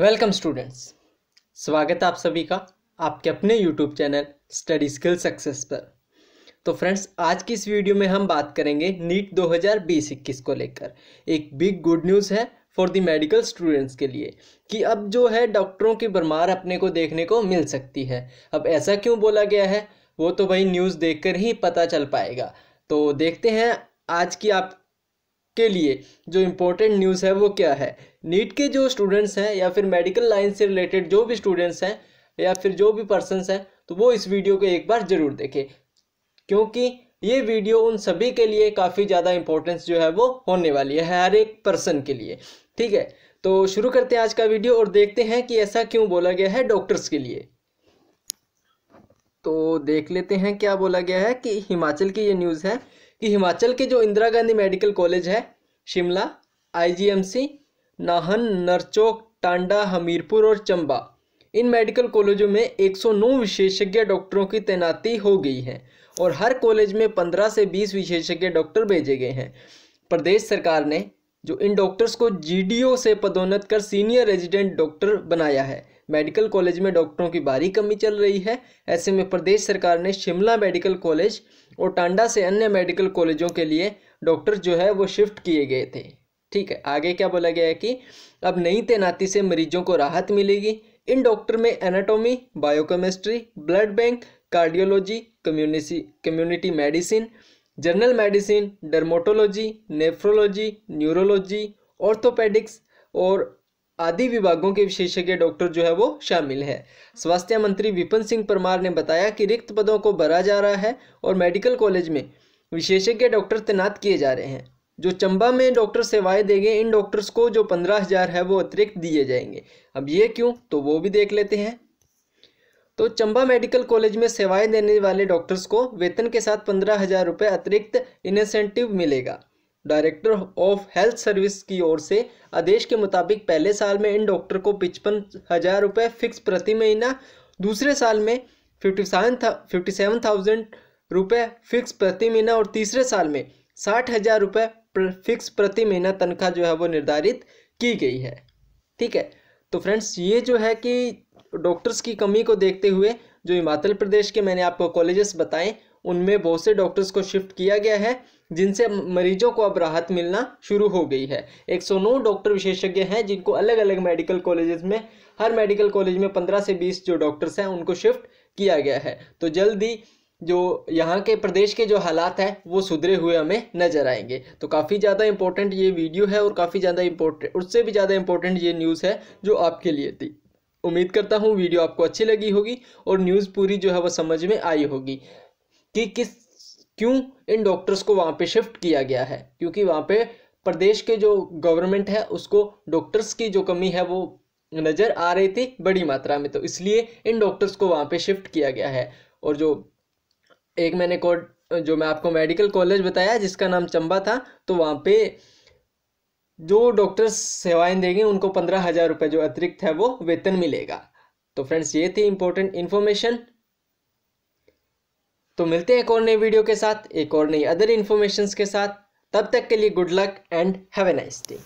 welcome students स्वागत है आप सभी का आपके अपने YouTube channel study skill success पर तो फ्रेंड्स आज की इस वीडियो में हम बात करेंगे नीट 2020-21 को लेकर एक बिग गुड न्यूज़ है फॉर दी मेडिकल स्टूडेंट्स के लिए कि अब जो है डॉक्टरों की भरमार अपने को देखने को मिल सकती है अब ऐसा क्यों बोला गया है वो तो भाई न्यूज़ देख ही पता चल पाएगा तो देखते हैं आज की आप के लिए जो इम्पोर्टेंट न्यूज़ है वो क्या है नीट के जो स्टूडेंट्स हैं या फिर मेडिकल लाइन से रिलेटेड जो भी स्टूडेंट्स हैं या फिर जो भी पर्सनस हैं तो वो इस वीडियो को एक बार ज़रूर देखें क्योंकि ये वीडियो उन सभी के लिए काफ़ी ज़्यादा इम्पोर्टेंस जो है वो होने वाली है हर एक पर्सन के लिए ठीक है तो शुरू करते हैं आज का वीडियो और देखते हैं कि ऐसा क्यों बोला गया है डॉक्टर्स के लिए तो देख लेते हैं क्या बोला गया है कि हिमाचल की ये न्यूज़ है कि हिमाचल के जो इंदिरा गांधी मेडिकल कॉलेज है शिमला आईजीएमसी नाहन नरचौक टांडा हमीरपुर और चंबा इन मेडिकल कॉलेजों में 109 विशेषज्ञ डॉक्टरों की तैनाती हो गई है और हर कॉलेज में 15 से 20 विशेषज्ञ डॉक्टर भेजे गए हैं प्रदेश सरकार ने जो इन डॉक्टर्स को जीडीओ से पदोन्नत कर सीनियर रेजिडेंट डॉक्टर बनाया है मेडिकल कॉलेज में डॉक्टरों की भारी कमी चल रही है ऐसे में प्रदेश सरकार ने शिमला मेडिकल कॉलेज और टांडा से अन्य मेडिकल कॉलेजों के लिए डॉक्टर जो है वो शिफ्ट किए गए थे ठीक है आगे क्या बोला गया है कि अब नई तैनाती से मरीजों को राहत मिलेगी इन डॉक्टर में anatomy biochemistry blood bank cardiology community community medicine general medicine dermatology nephrology neurology orthopaedics और आदि विभागों के विशेषज्ञ डॉक्टर जो है वो शामिल है स्वास्थ्य मंत्री विपिन सिंह परमार ने बताया कि रिक्त पदों को भरा जा रहा है और मेडिकल कॉलेज में विशेषज्ञ डॉक्टर तैनात किए जा रहे हैं जो चंबा में डॉक्टर सेवाएं देंगे इन डॉक्टर्स को जो पंद्रह हज़ार है वो अतिरिक्त दिए जाएंगे अब ये क्यों तो वो भी देख लेते हैं तो चंबा मेडिकल कॉलेज में सेवाएं देने वाले डॉक्टर्स को वेतन के साथ पंद्रह हजार रुपये अतिरिक्त इंसेंटिव मिलेगा डायरेक्टर ऑफ हेल्थ सर्विस की ओर से आदेश के मुताबिक पहले साल में इन डॉक्टर को पचपन हजार रुपये फिक्स प्रति महीना दूसरे साल में फिफ्टी सेवन था फिफ्टी सेवन थाउजेंड रुपये फिक्स प्रति महीना और तीसरे साल में साठ हजार रुपये फिक्स प्रति महीना तनख्वाह जो है वो निर्धारित की गई है ठीक है तो फ्रेंड्स ये जो है कि डॉक्टर्स की कमी को देखते हुए जो हिमाचल प्रदेश के मैंने आपको कॉलेजेस बताएं उनमें बहुत से डॉक्टर्स को शिफ्ट किया गया है जिनसे मरीजों को अब राहत मिलना शुरू हो गई है 109 डॉक्टर विशेषज्ञ हैं जिनको अलग अलग मेडिकल कॉलेजेस में हर मेडिकल कॉलेज में 15 से 20 जो डॉक्टर्स हैं उनको शिफ्ट किया गया है तो जल्द ही जो यहाँ के प्रदेश के जो हालात हैं वो सुधरे हुए हमें नज़र आएंगे तो काफ़ी ज़्यादा इंपॉर्टेंट ये वीडियो है और काफ़ी ज़्यादा इम्पोर्टेंट उससे भी ज़्यादा इम्पोर्टेंट ये न्यूज़ है जो आपके लिए थी उम्मीद करता हूँ वीडियो आपको अच्छी लगी होगी और न्यूज़ पूरी जो है वो समझ में आई होगी कि किस क्यों इन डॉक्टर्स को वहाँ पे शिफ्ट किया गया है क्योंकि वहाँ पे प्रदेश के जो गवर्नमेंट है उसको डॉक्टर्स की जो कमी है वो नज़र आ रही थी बड़ी मात्रा में तो इसलिए इन डॉक्टर्स को वहाँ पे शिफ्ट किया गया है और जो एक मैंने कोड जो मैं आपको मेडिकल कॉलेज बताया जिसका नाम चंबा था तो वहाँ पे जो डॉक्टर्स सेवाएं देंगे उनको पंद्रह हज़ार रुपये जो अतिरिक्त है वो वेतन मिलेगा तो फ्रेंड्स ये थी इंपॉर्टेंट इन्फॉर्मेशन तो मिलते हैं एक और नई वीडियो के साथ एक और नई अदर इन्फॉर्मेशन के साथ तब तक के लिए good luck and have a nice day